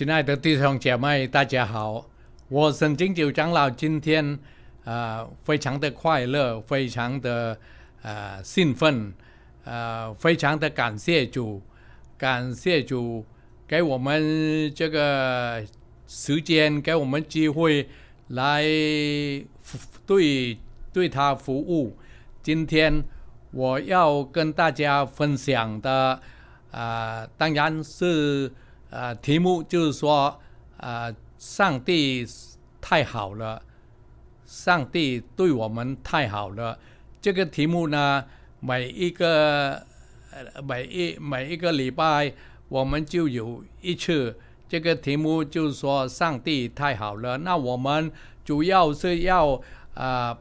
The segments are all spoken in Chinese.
亲爱的弟兄姐妹，大家好！我沈金九长老今天啊，非常的快乐，非常的呃兴奋，呃，非常的感谢主，感谢主给我们这个时间，给我们机会来对对他服务。今天我要跟大家分享的啊，当然是。呃，题目就是说，呃，上帝太好了，上帝对我们太好了。这个题目呢，每一个每一每一个礼拜，我们就有一次。这个题目就是说，上帝太好了。那我们主要是要啊，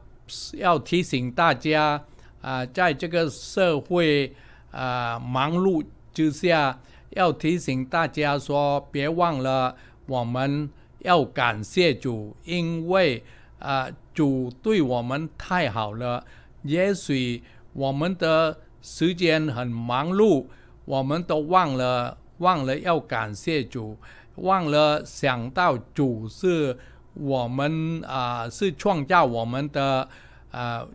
要提醒大家啊，在这个社会啊忙碌之下。要提醒大家说，别忘了，我们要感谢主，因为啊，主对我们太好了。也许我们的时间很忙碌，我们都忘了忘了要感谢主，忘了想到主是我们啊，是创造我们的啊。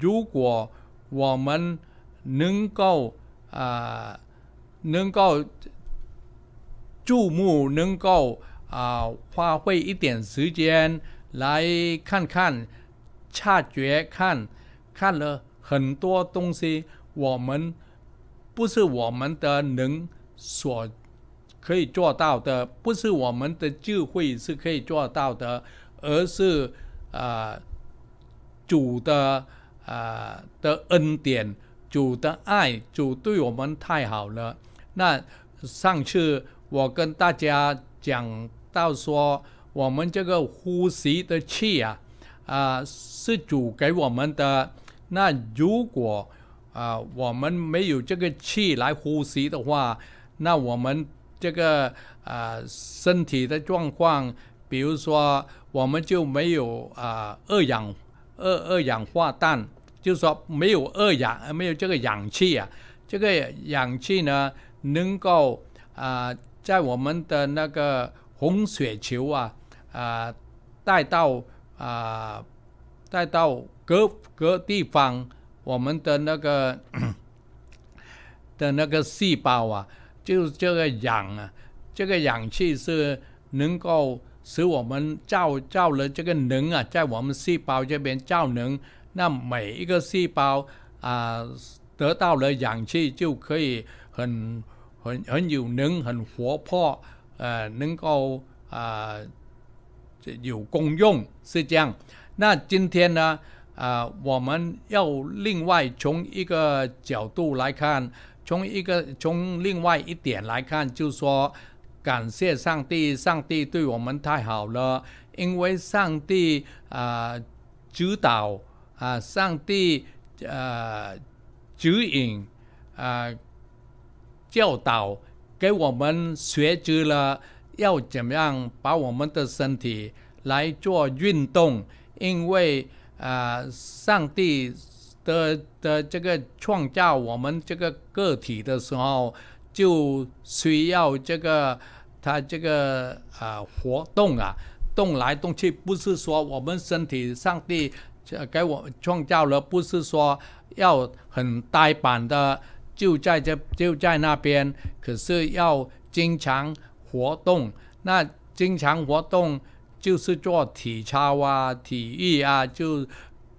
如果我们能够啊。能够注目，能够啊，花费一点时间来看看、察觉看，看了很多东西，我们不是我们的能所可以做到的，不是我们的智慧是可以做到的，而是啊，主的啊的恩典，主的爱，主对我们太好了。那上次我跟大家讲到说，我们这个呼吸的气啊，啊是主给我们的。那如果啊我们没有这个气来呼吸的话，那我们这个啊身体的状况，比如说我们就没有啊二氧二二氧化氮，就是说没有二氧，没有这个氧气啊，这个氧气呢。能够啊，在我们的那个红血球啊啊带到啊带到各各地方，我们的那个的那个细胞啊，就是这个氧啊，这个氧气是能够使我们造造了这个能啊，在我们细胞这边造能，那每一个细胞啊得到了氧气就可以。很很很有能，很活泼，呃，能够啊有功用，是这样。那今天呢，啊，我们要另外从一个角度来看，从一个从另外一点来看，就说感谢上帝，上帝对我们太好了，因为上帝啊指导啊，上帝啊指引啊。教导给我们学知了，要怎么样把我们的身体来做运动？因为啊，上帝的的这个创造我们这个个体的时候，就需要这个他这个啊活动啊，动来动去。不是说我们身体，上帝给我创造了，不是说要很呆板的。就在这，就在那边，可是要经常活动。那经常活动就是做体操啊、体育啊，就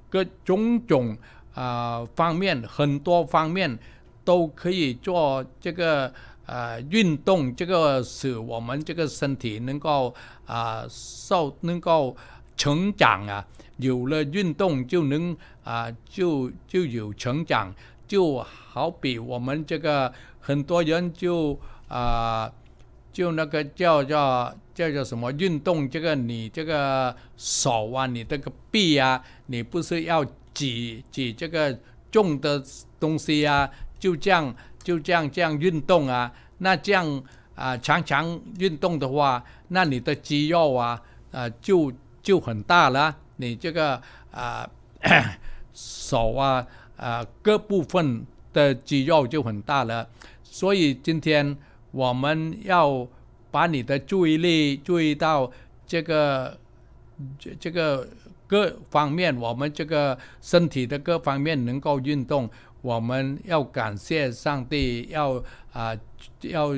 各种种啊方面，很多方面都可以做这个呃运动。这个使我们这个身体能够啊受能够成长啊，有了运动就能啊就就有成长。就好比我们这个很多人就啊，就那个叫做叫做什么运动？这个你这个手啊，你这个臂啊，你不是要举举这个重的东西啊？就这样就这样这样运动啊？那这样啊，常常运动的话，那你的肌肉啊啊就就很大了。你这个啊 手啊。啊，各部分的肌肉就很大了，所以今天我们要把你的注意力注意到这个、这这个各方面，我们这个身体的各方面能够运动。我们要感谢上帝，要啊要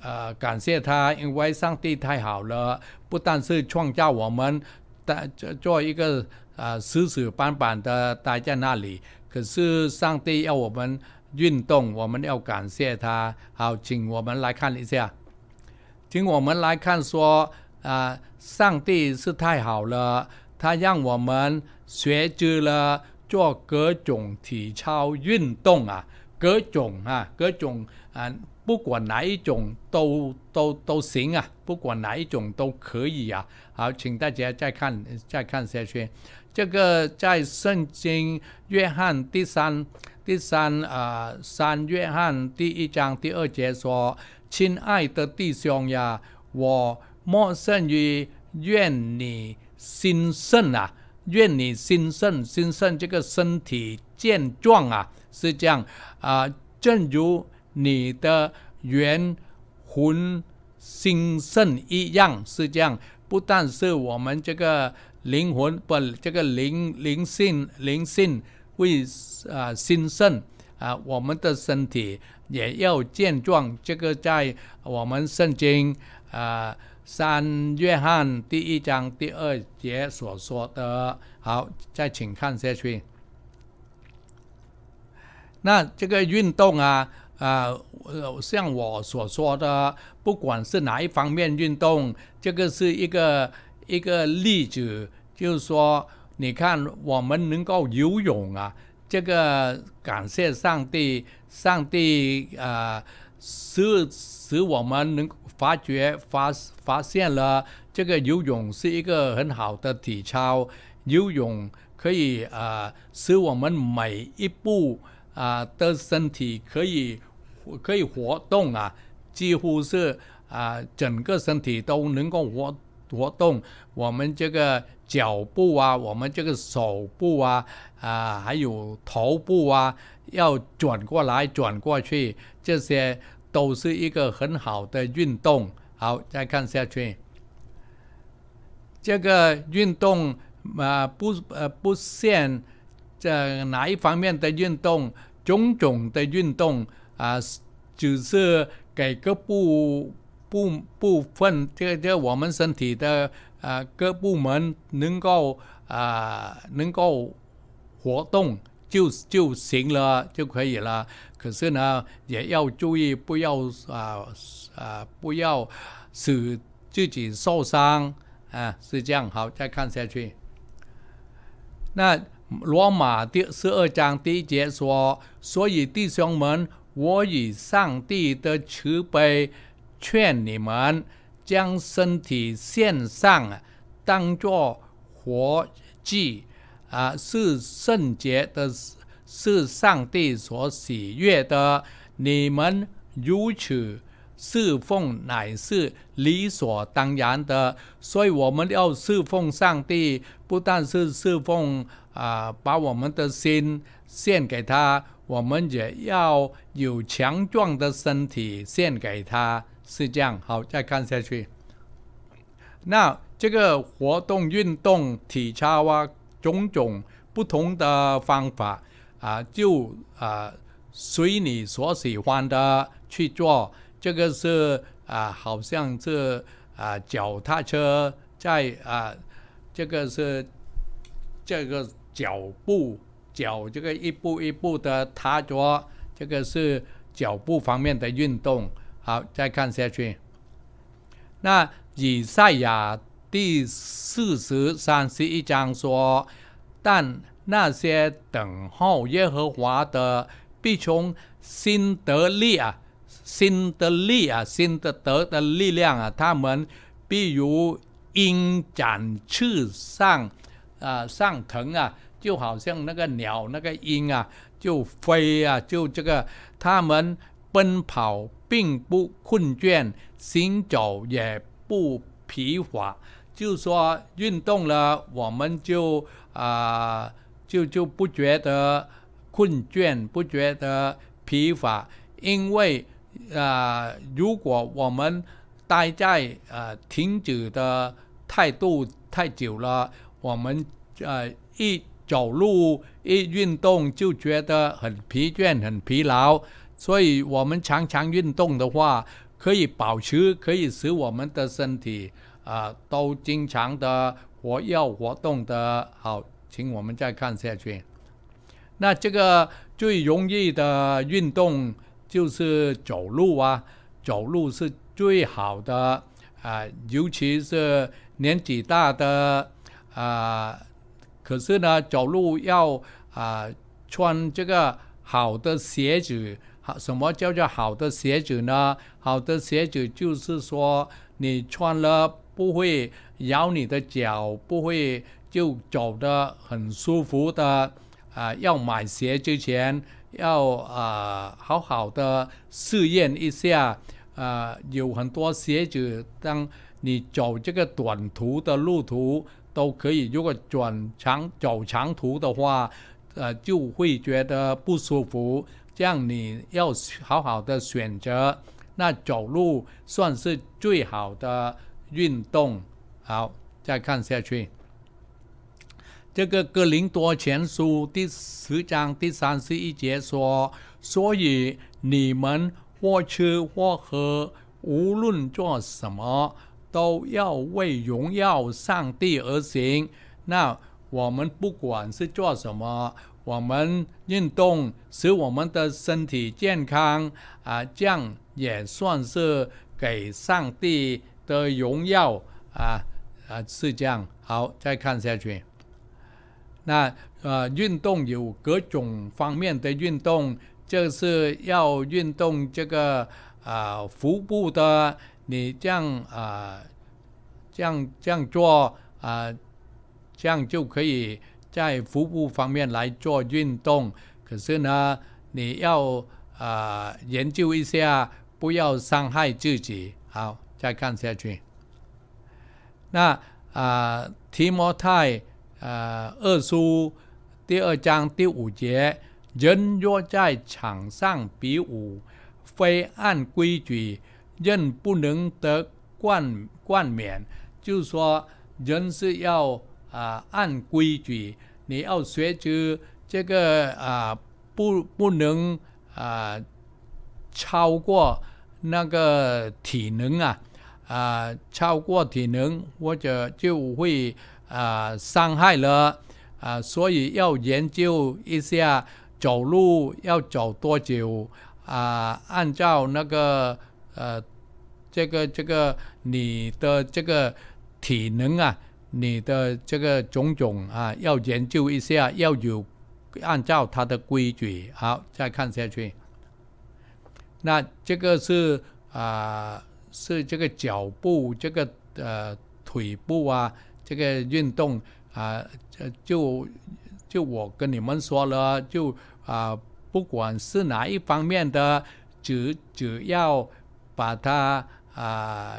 啊感谢他，因为上帝太好了，不但是创造我们，但做一个啊死死板板的待在那里。可是上帝要我们运动，我们要感谢他。好，请我们来看一下，请我们来看说啊，上帝是太好了，他让我们学着了做各种体操运动啊。各种啊，各种啊，不管哪一种都都都行啊，不管哪一种都可以啊。好，请大家再看，再看下去。这个在圣经约翰第三第三啊三约翰第一章第二节说：“亲爱的弟兄呀，我莫甚于愿你兴盛啊，愿你兴盛，兴盛这个身体健壮啊。”是这样，啊，正如你的元魂心肾一样，是这样。不但是我们这个灵魂不，这个灵灵性灵性为啊兴盛啊，我们的身体也要健壮。这个在我们圣经啊三约翰第一章第二节所说的。好，再请看下去。那这个运动啊，啊，像我所说的，不管是哪一方面运动，这个是一个一个例子，就是说，你看我们能够游泳啊，这个感谢上帝，上帝啊，使使我们能发觉发发现了这个游泳是一个很好的体操，游泳可以啊，使我们每一步。啊，的身体可以可以活动啊，几乎是啊，整个身体都能够活活动。我们这个脚步啊，我们这个手部啊，啊，还有头部啊，要转过来转过去，这些都是一个很好的运动。好，再看下去，这个运动啊，不呃不限。在哪一方面的运动，种种的运动啊，只是给各部部部分，这这我们身体的啊各部门能够啊能够活动就就行了就可以了。可是呢，也要注意不要啊啊不要使自己受伤啊，是这样。好，再看下去，那。罗马第十二章，第一节说：“所以弟兄们，我以上帝的慈悲劝你们，将身体献上，当作活祭，啊，是圣洁的，是上帝所喜悦的。你们如此侍奉，乃是理所当然的。所以我们要侍奉上帝，不但是侍奉。啊，把我们的心献给他，我们也要有强壮的身体献给他，是这样。好，再看下去。那这个活动、运动、体操啊，种种不同的方法啊，就啊随你所喜欢的去做。这个是啊，好像是啊，脚踏车在啊，这个是这个。脚步，脚这个一步一步的踏着，这个是脚步方面的运动。好，再看下去。那以赛亚第四十三十一章说：“但那些等候耶和华的，必从新得力啊，新得力啊，新的得的力量啊，他们必如鹰展翅上。”啊，上腾啊，就好像那个鸟，那个鹰啊，就飞啊，就这个他们奔跑并不困倦，行走也不疲乏。就说运动了，我们就啊，就就不觉得困倦，不觉得疲乏。因为啊，如果我们待在呃停止的态度太久了。我们呃一走路一运动就觉得很疲倦很疲劳，所以我们常常运动的话，可以保持可以使我们的身体啊都经常的活跃活动的好。请我们再看下去，那这个最容易的运动就是走路啊，走路是最好的啊，尤其是年纪大的。啊，可是呢，走路要啊穿这个好的鞋子。好，什么叫做好的鞋子呢？好的鞋子就是说，你穿了不会咬你的脚，不会就走得很舒服的。啊，要买鞋之前要啊好好的试验一下。啊，有很多鞋子，当你走这个短途的路途。都可以。如果转长走长途的话，呃，就会觉得不舒服。这样你要好好的选择。那走路算是最好的运动。好，再看下去。这个《格林多前书》第十章第三十一节说：“所以你们或吃或喝，无论做什么。”都要为荣耀上帝而行。那我们不管是做什么，我们运动使我们的身体健康啊，这样也算是给上帝的荣耀啊啊，是这样。好，再看下去。那呃，运动有各种方面的运动，就是要运动这个啊，腹部的。你这样啊，这样这样做啊，这样就可以在腹部方面来做运动。可是呢，你要啊研究一下，不要伤害自己。好，再看下去。那啊，提摩太啊二书第二章第五节：人若在场上比武，非按规矩。人不能得冠冠冕，就是说人是要啊按规矩，你要学习这个啊不不能啊超过那个体能啊啊超过体能或者就会啊伤害了啊，所以要研究一下走路要走多久啊，按照那个呃。这个这个你的这个体能啊，你的这个种种啊，要研究一下，要有按照它的规矩好再看下去。那这个是啊，是这个脚步这个呃腿部啊，这个运动啊，就就我跟你们说了，就啊，不管是哪一方面的，只只要把它。啊，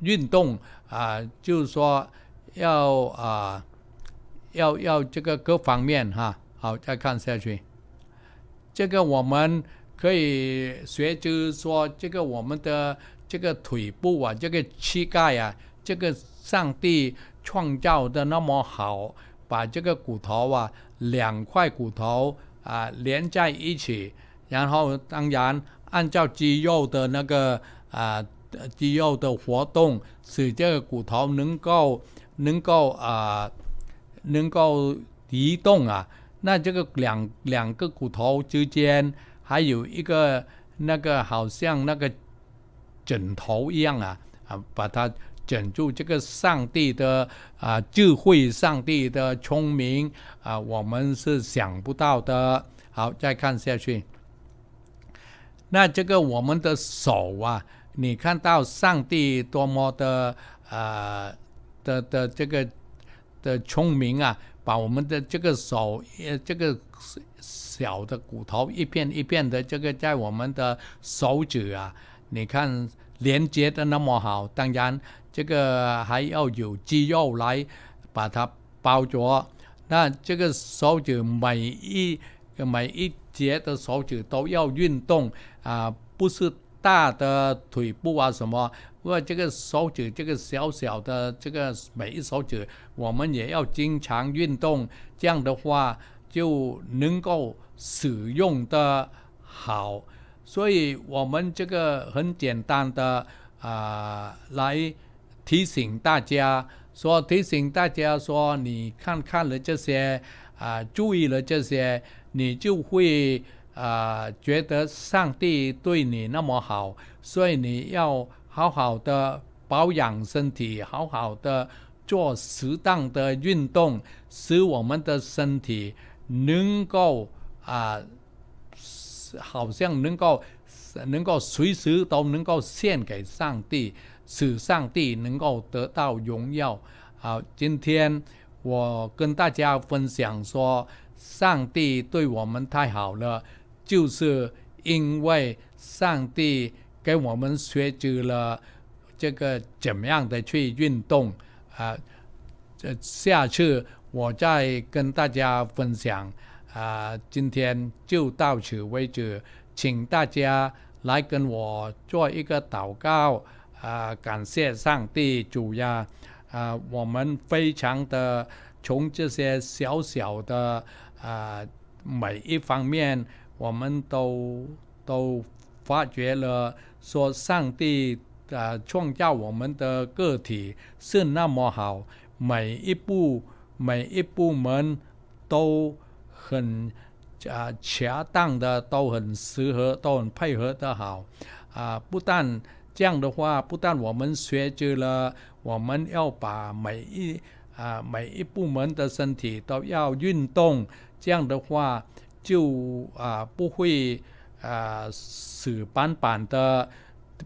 运动啊，就是说要啊，要要这个各方面哈。好，再看下去，这个我们可以学，就是说这个我们的这个腿部啊，这个膝盖啊，这个上帝创造的那么好，把这个骨头啊两块骨头啊连在一起，然后当然按照肌肉的那个。啊，肌肉的活动使这个骨头能够能够啊能够移动啊。那这个两两个骨头之间还有一个那个好像那个枕头一样啊啊，把它卷住。这个上帝的啊智慧，上帝的聪明啊，我们是想不到的。好，再看下去。那这个我们的手啊。你看到上帝多么的呃的的这个的聪明啊，把我们的这个手呃这个小的骨头一片一片的这个在我们的手指啊，你看连接的那么好，当然这个还要有肌肉来把它包着。那这个手指每一每一节的手指都要运动啊，不是。大的腿部啊什么，或这个手指，这个小小的这个每一手指，我们也要经常运动，这样的话就能够使用的好。所以我们这个很简单的啊，来提醒大家，说提醒大家说，你看看了这些啊，注意了这些，你就会。啊，觉得上帝对你那么好，所以你要好好的保养身体，好好的做适当的运动，使我们的身体能够啊，好像能够能够随时都能够献给上帝，使上帝能够得到荣耀。好，今天我跟大家分享说，上帝对我们太好了。就是因为上帝给我们学习了这个怎么样的去运动啊！这下次我再跟大家分享啊。今天就到此为止，请大家来跟我做一个祷告啊！感谢上帝主呀啊！我们非常的从这些小小的啊每一方面。我们都都发觉了，说上帝啊创造我们的个体是那么好，每一步每一部门都很啊恰当的都很适合，都很配合的好啊。不但这样的话，不但我们学习了，我们要把每一啊每一部门的身体都要运动，这样的话。就啊不会啊死板板的，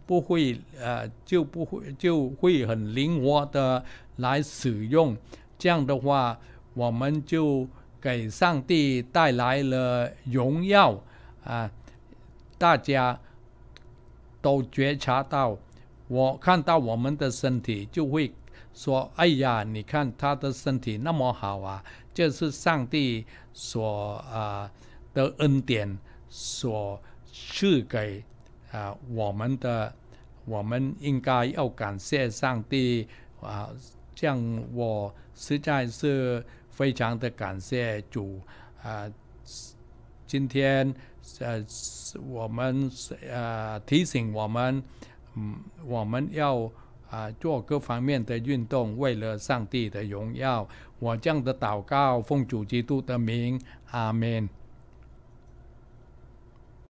不会啊就不会就会很灵活的来使用。这样的话，我们就给上帝带来了荣耀啊！大家都觉察到，我看到我们的身体就会说：“哎呀，你看他的身体那么好啊！”这是上帝所啊。的恩典所赐给啊，我们的，我们应该要感谢上帝啊！这样我实在是非常的感谢主啊！今天呃，我们呃提醒我们，嗯，我们要啊做各方面的运动，为了上帝的荣耀。我这样的祷告，奉主基督的名，阿门。